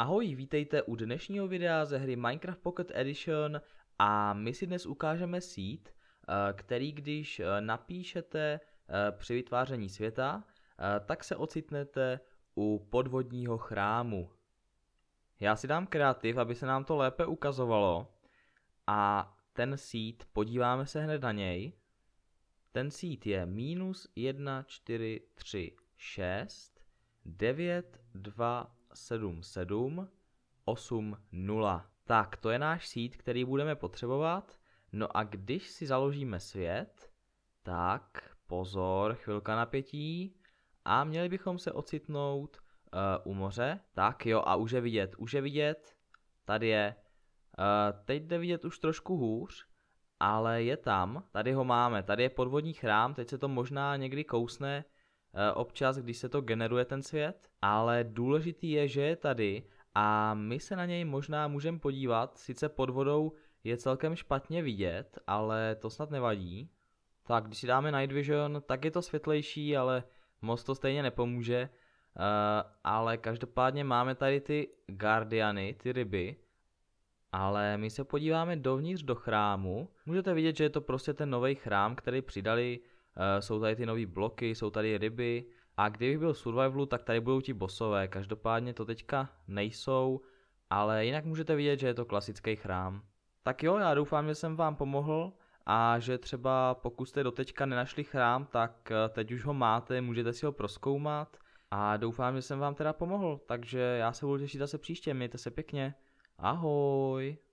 Ahoj, vítejte u dnešního videa ze hry Minecraft Pocket Edition a my si dnes ukážeme sít, eh, který když eh, napíšete eh, při vytváření světa, tak se ocitnete u podvodního chrámu. Já si dám kreativ, aby se nám to lépe ukazovalo a ten sít, podíváme se hned na něj. Ten sít je minus 1, 4, 3, 6, 9, 2, 777 80. Tak, to je náš seed, který budeme potřebovat. No a když si založíme svět, tak pozor, chvilka napětí. A měli bychom se ocitnout uh, u moře. Tak jo, a už je vidět, už je vidět. Tady je. Uh, teď jde vidět už trošku hůř, ale je tam. Tady ho máme, tady je podvodní chrám, teď se to možná někdy kousne Eh, občas, když se to generuje ten svět, ale důležitý je, že je tady a my se na něj možná můžeme podívat, sice pod vodou je celkem špatně vidět, ale to snad nevadí. Tak, když si dáme Night Vision, tak je to světlejší, ale moc to stejně nepomůže. Uh, ale každopádně máme tady ty guardiany, ty ryby, ale my se podíváme dovnitř do chrámu. Můžete vidět, že je to prostě ten nový chrám, který přidali Eh, jsou tady ty nové bloky, jsou tady ryby a kdybych byl v survivalu, tak tady budou ti bosové, každopádně to teďka nejsou, ale jinak můžete vidět, že je to klasický chrám. Tak jo, já doufám, že jsem vám pomohl a že třeba pokud jste doteďka nenašli chrám, tak eh, teď už ho máte, můžete si ho proskoumat a doufám, že jsem vám teda pomohl, takže já se budu těšit zase příště, mějte se pěkně, ahoj!